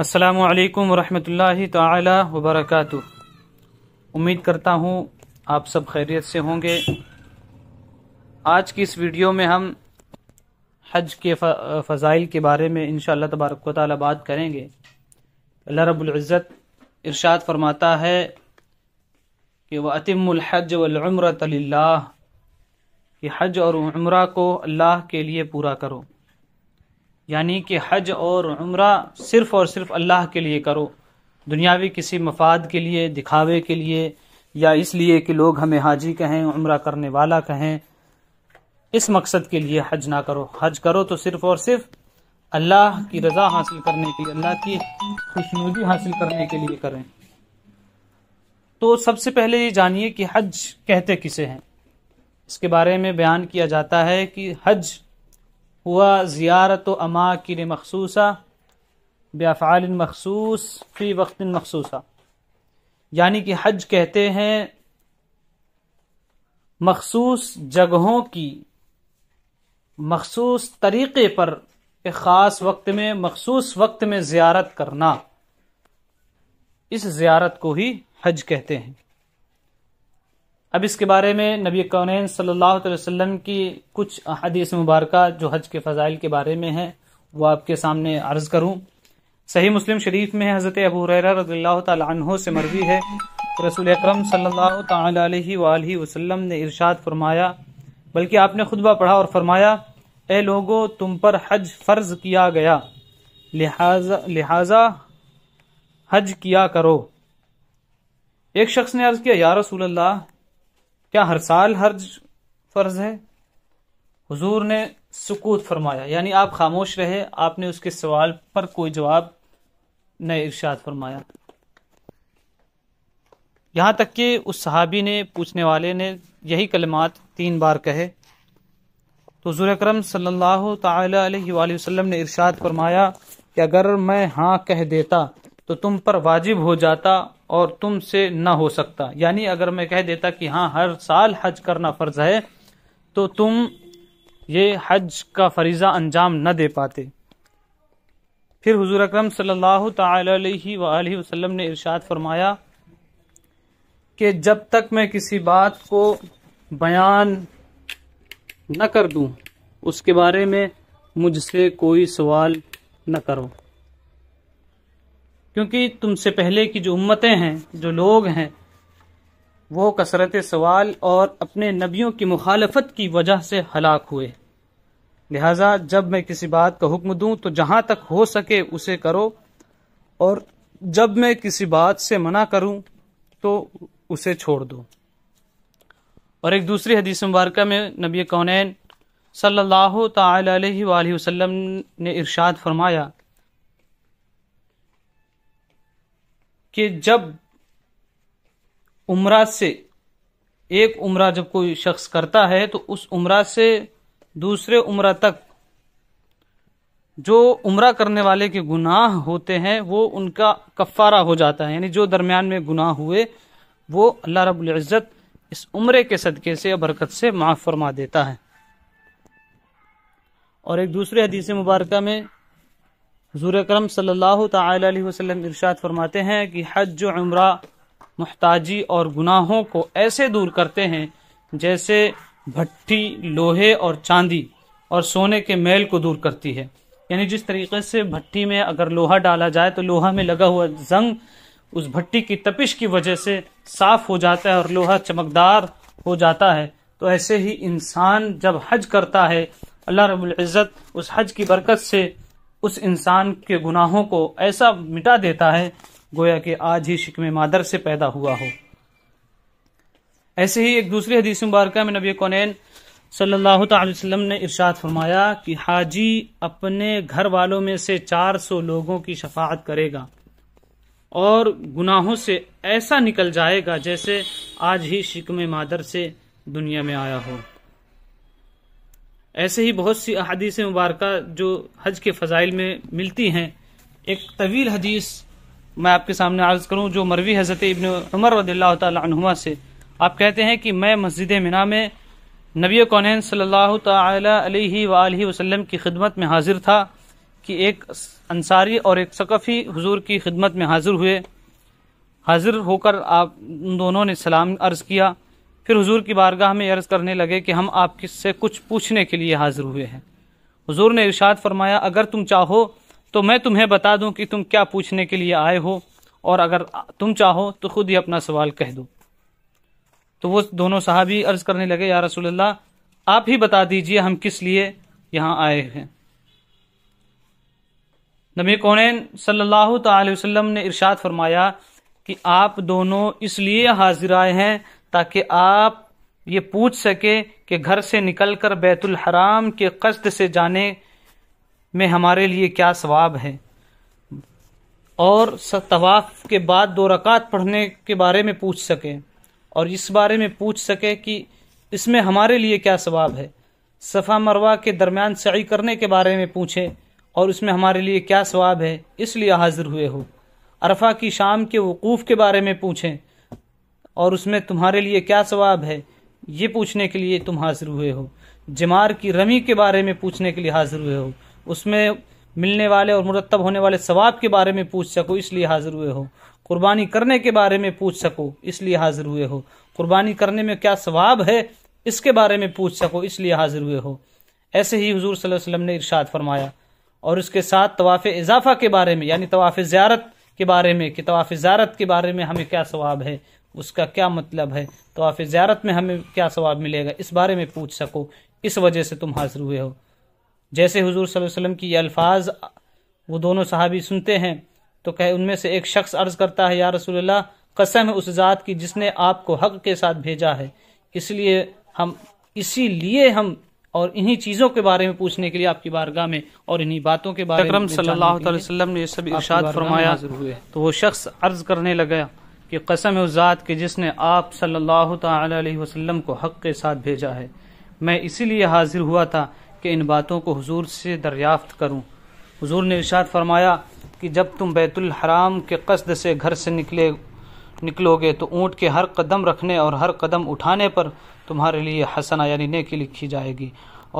असलकम वरहमतुल्लाहि ताला उम्मीद करता हूँ आप सब खैरियत से होंगे आज की इस वीडियो में हम हज के फ़ज़ाइल के बारे में इन तबारक ताली बात करेंगे अल्लाह रबुल्ज़त इरशाद फरमाता है कि वह अतिमहज वमरत कि हज और उम्र को अल्लाह के लिए पूरा करो यानी कि हज और उम्र सिर्फ़ और सिर्फ अल्लाह के लिए करो दुनियावी किसी मफाद के लिए दिखावे के लिए या इसलिए कि लोग हमें हाजी कहें उम्र करने वाला कहें इस मकसद के लिए हज ना करो हज करो तो सिर्फ और सिर्फ अल्लाह की रज़ा हासिल करने के लिए अल्लाह की खुशनुदी हासिल करने के लिए करें तो सबसे पहले ये जानिए कि हज कहते किसे हैं इसके बारे में बयान किया जाता है कि हज हुआ ज़ियारत अमा किन मखसूसा बेफ़ाल मखसूस फ़ी वक्त मखसूसा यानी कि हज कहते हैं मखसूस जगहों की मखसूस तरीक़े पर एक ख़ास वक्त में मखसूस वक्त में ज़ियारत करना इस ज़ियारत को ही हज कहते हैं अब इसके बारे में नबी कौन सल्लल्लाहु अलैहि वसल्लम की कुछ हदीस मुबारक जो हज के फ़ज़ाइल के बारे में है वो आपके सामने अर्ज करूँ सही मुस्लिम शरीफ में हज़रत अबू रज़ील्ला से मरवी है रसूल अक्रम सल्लल्लाहु वसल्लम ने इरशाद फरमाया बल्कि आपने खुतबा पढ़ा और फरमाया ए लोगो तुम पर हज फ़र्ज किया गया लिहाजा लिहाजा हज किया करो एक शख्स ने अर्ज किया या रसूल अल्लाह क्या हर साल हर्ज फर्ज है हुजूर ने सुकूत फरमाया यानी आप खामोश रहे आपने उसके सवाल पर कोई जवाब न इर्शाद फरमाया यहां तक कि उस सहाबी ने पूछने वाले ने यही कलमात तीन बार कहे तो हजूर अक्रम सल्लल्लाहु अलैहि वसल्लम ने इर्शाद फरमाया कि अगर मैं हाँ कह देता तो तुम पर वाजिब हो जाता और तुमसे ना हो सकता यानी अगर मैं कह देता कि हाँ हर साल हज करना फ़र्ज है तो तुम ये हज का फरीज़ा अंजाम न दे पाते फिर हुजूर अकरम सल्लल्लाहु अलैहि वसल्लम ने इरशाद फरमाया कि जब तक मैं किसी बात को बयान न कर दूं उसके बारे में मुझसे कोई सवाल न करो क्योंकि तुमसे पहले की जो उम्मतें हैं जो लोग हैं वो कसरत सवाल और अपने नबियों की मुखालफत की वजह से हलाक हुए लिहाजा जब मैं किसी बात का हुक्म दूं तो जहाँ तक हो सके उसे करो और जब मैं किसी बात से मना करूं तो उसे छोड़ दो और एक दूसरी हदीस मुबारक में नबी कौनैन सल्लल्लाहु अलैहि वसल्लम ने इरशाद फरमाया कि जब उम्र से एक उम्र जब कोई शख्स करता है तो उस उम्र से दूसरे उम्र तक जो उम्र करने वाले के गुनाह होते हैं वो उनका कफ़ारा हो जाता है यानी जो दरमियान में गुनाह हुए वो अल्लाह रब्बुल इज़्ज़त इस उम्र के सदक़े से बरकत से माफ़ फरमा देता है और एक दूसरे हदीस मुबारक में हजूर अक्रम सल्लल्लाहु अलैहि इरशाद फरमाते हैं कि हज उम्रा मुहताजी और गुनाहों को ऐसे दूर करते हैं जैसे भट्टी लोहे और चांदी और सोने के मेल को दूर करती है यानी जिस तरीके से भट्टी में अगर लोहा डाला जाए तो लोहा में लगा हुआ जंग उस भट्टी की तपिश की वजह से साफ हो जाता है और लोहा चमकदार हो जाता है तो ऐसे ही इंसान जब हज करता है अल्लाह रबुल्ज़त उस हज की बरकत से उस इंसान के गुनाहों को ऐसा मिटा देता है गोया कि आज ही शिकम मादर से पैदा हुआ हो ऐसे ही एक दूसरी हदीस मुबारक में नबी कौन सल्लल्लाहु अलैहि वसल्लम ने इरशाद फरमाया कि हाजी अपने घर वालों में से 400 लोगों की शफात करेगा और गुनाहों से ऐसा निकल जाएगा जैसे आज ही शिकम मादर से दुनिया में आया हो ऐसे ही बहुत सी अदीस मुबारक जो हज के फ़जाइल में मिलती हैं एक तवील हदीस मैं आपके सामने अर्ज़ करूँ जो मरवी हज़रत इबन उमर रदील्ला से आप कहते हैं कि मैं मस्जिद मिना में नबी कौन सल्लल्लाहु अलैहि वसल्लम की खिदमत में हाजिर था कि एक अंसारी और एक सकफ़ी हुजूर की खिदमत में हाजिर हुए हाजिर होकर आप दोनों ने सलाम अर्ज़ किया फिर हुजूर की बारगाह में अर्ज़ करने लगे कि हम आप से कुछ पूछने के लिए हाजिर हुए हैं हुजूर ने इरशाद फरमाया अगर तुम चाहो तो मैं तुम्हें बता दूं कि तुम क्या पूछने के लिए आए हो और अगर तुम चाहो तो खुद ही अपना सवाल कह दो तो वो दोनों साहबी अर्ज़ करने लगे या रसोल्ला आप ही बता दीजिए हम किस लिए यहाँ आए हैं नबी कौन सल्लल्लाहु अलैहि वसल्लम ने इरशाद फरमाया कि आप दोनों इसलिए हाजिर आए हैं ताकि आप ये पूछ सके कि घर से निकलकर बैतुल हराम के कस्त से जाने में हमारे लिए क्या सवाब है और तवाफ़ के बाद दो रकात पढ़ने के बारे में पूछ सके और इस बारे में पूछ सके कि इसमें हमारे लिए क्या सवाब है सफ़ा मरवा के दरमियान सही करने के बारे में पूछें और उसमें हमारे लिए क्या सवाब है इसलिए हाजिर हुए हो अरफा की शाम के वकूफ़ के बारे में पूछें और उसमें तुम्हारे लिए क्या सवाब है ये पूछने के लिए तुम हाजिर हुए हो जमार की रमी के बारे में पूछने के लिए हाजिर हुए हो उसमें मिलने वाले और मुरतब होने वाले सवाब के बारे में पूछ सको इसलिए हाजिर हुए हो कुर्बानी करने के बारे में पूछ सको इसलिए हाजिर हुए हो कुर्बानी करने में क्या सवाब है इसके बारे में पूछ सको इसलिए हाजिर हुए हो ऐसे ही हजूर वसल्लम ने इरशाद फरमाया और उसके साथ तवाफ़ इजाफा के बारे में यानी तवाफ़ ज़्यारत के बारे में कि तवाफ़ ज़्यारत के बारे में हमें क्या सवाब है उसका क्या मतलब है तो आप ज़्यारत में हमें क्या सवाब मिलेगा इस बारे में पूछ सको इस वजह से तुम हाजिर हुए हो जैसे हुजूर सल्लल्लाहु अलैहि वसल्लम की ये अल्फाज वो दोनों सहाबी सुनते हैं तो कहे उनमें से एक शख्स अर्ज करता है या रसूल कसम है उस ज़ात की जिसने आपको हक के साथ भेजा है इसलिए हम इसी लिए हम और इन्हीं चीज़ों के बारे में पूछने के लिए आपकी बारगाह में और इन्हीं बातों के बारे में सल्लल्लाहु अलैहि वसल्लम ने ये सब इरशाद फरमाया तो वो शख्स अर्ज करने लगा कि कसम उस ज़ात के जिसने आप सल्लल्लाहु अलैहि वसल्लम को हक के साथ भेजा है मैं इसीलिए हाजिर हुआ था कि इन बातों को हुजूर से दरियाफ्त करूं हुजूर ने इशाद फरमाया कि जब तुम बैतुल हराम के कस्द से घर से निकले निकलोगे तो ऊँट के हर कदम रखने और हर कदम उठाने पर तुम्हारे लिए हसना यानी नेकी लिखी जाएगी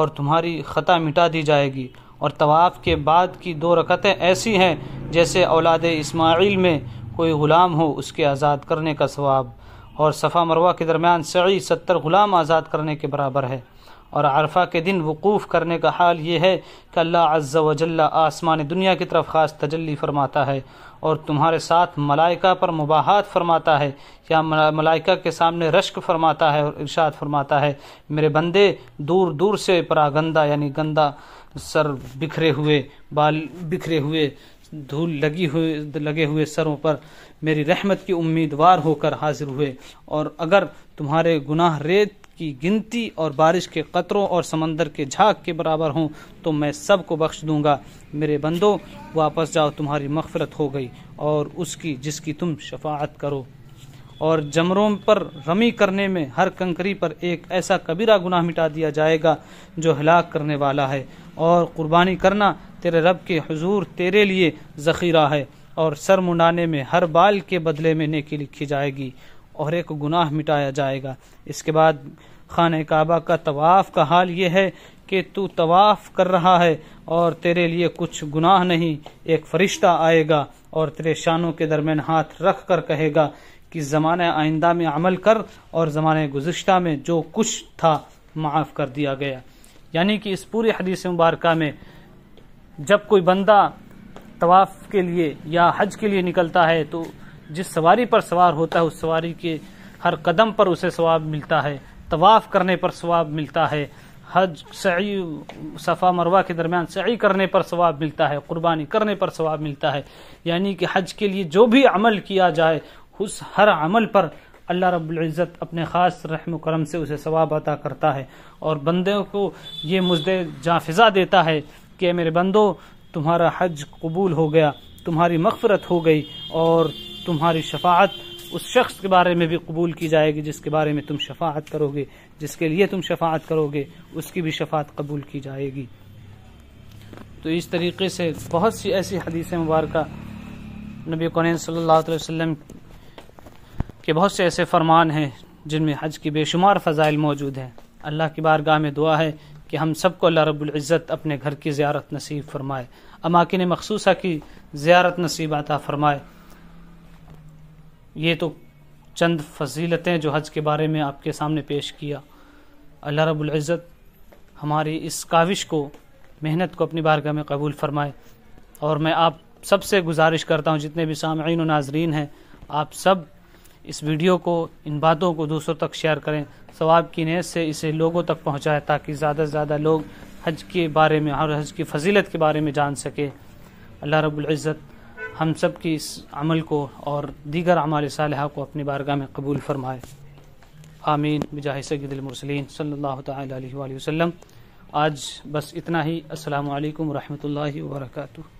और तुम्हारी ख़ता मिटा दी जाएगी और तवाफ़ के बाद की दो रकतें ऐसी हैं जैसे औलाद इस्माइल में कोई ग़ुलाम हो उसके आज़ाद करने का सवाब और सफ़ा मरवा के दरमियान सही सत्तर ग़ुलाम आज़ाद करने के बराबर है और अरफा के दिन वकूफ़ करने का हाल ये है कि अल्लाह वजल्ला आसमान दुनिया की तरफ ख़ास तजल्ली फरमाता है और तुम्हारे साथ मलाइका पर मुबाहत फरमाता है या मलाइका के सामने रश्क फरमाता है और इर्शाद फरमाता है मेरे बंदे दूर दूर से परागंदा यानी गंदा सर बिखरे हुए बाल बिखरे हुए धूल लगी हुए लगे हुए सरों पर मेरी रहमत की उम्मीदवार होकर हाजिर हुए और अगर तुम्हारे गुनाह रेत की गिनती और बारिश के कतरों और समंदर के झाग के बराबर हों तो मैं सबको बख्श दूंगा मेरे बंदो वापस जाओ तुम्हारी मफफरत हो गई और उसकी जिसकी तुम शफात करो और जमरों पर रमी करने में हर कंकरी पर एक ऐसा कबीरा गुनाह मिटा दिया जाएगा जो हलाक करने वाला है और कुर्बानी करना तेरे रब के हजूर तेरे लिए ज़ख़ीरा है और सर मुंडाने में हर बाल के बदले में नेकी लिखी जाएगी और एक गुनाह मिटाया जाएगा इसके बाद खान काबा का तवाफ़ का हाल यह है कि तू तवाफ़ कर रहा है और तेरे लिए कुछ गुनाह नहीं एक फ़रिश्ता आएगा और तेरे शानों के दरमियान हाथ रख कर कहेगा कि ज़माने आइंदा में अमल कर और ज़माने गुज्त में जो कुछ था माफ़ कर दिया गया यानी कि इस पूरी हदीस मुबारक में जब कोई बंदा तवाफ के लिए या हज के लिए निकलता है तो जिस सवारी पर सवार होता है उस सवारी के हर कदम पर उसे सवाब मिलता है तवाफ़ करने पर सवाब मिलता है हज सही सफ़ा मरवा के दरमियान सही करने पर स्वाब मिलता है क़ुरबानी करने पर सवाब मिलता है यानी कि हज के लिए जो भी अमल किया जाए उस हर अमल पर अल्लाह रब्ज़त अपने ख़ास रहम करम से उसे सवाब अता करता है और बंदे को ये मुजद जाफिज़ा देता है कि मेरे बंदो तुम्हारा हज कबूल हो गया तुम्हारी मफफरत हो गई और तुम्हारी शफात उस शख्स के बारे में भी कबूल की जाएगी जिसके बारे में तुम शफात करोगे जिसके लिए तुम शफात करोगे उसकी भी शफात कबूल की जाएगी तो इस तरीके से बहुत सी ऐसी हदीस मुबारक नबी कौन सल्ला वसम के बहुत से ऐसे फरमान हैं जिनमें हज की बेशुमार फ़ज़ाइल मौजूद हैं अल्लाह की बारगाह में दुआ है कि हम सबको अल्लाह रब्ज़त अपने घर की ज़्यारत नसीब फरमाए अमाकिन मखसूसा की ज़्यारत नसीब आता फरमाए ये तो चंद फजीलतें जो हज के बारे में आपके सामने पेश किया अल्लाह रब्ज़त हमारी इस काविश को मेहनत को अपनी बारगाह में कबूल फरमाए और मैं आप सबसे गुजारिश करता हूँ जितने भी सामीन नाजरीन हैं आप सब इस वीडियो को इन बातों को दूसरों तक शेयर करें सवाब की नियत से इसे लोगों तक पहुँचाएँ ताकि ज़्यादा से ज़्यादा लोग हज के बारे में और हज की फजीलत के बारे में जान सके अल्लाह रब्ज़त हम सब की इस अमल को और दीगर अमाल सालह को अपनी बारगाह में कबूल फरमाए आमीन बजाह सल्ला तसम आज बस इतना ही असलकम वरहमल वर्का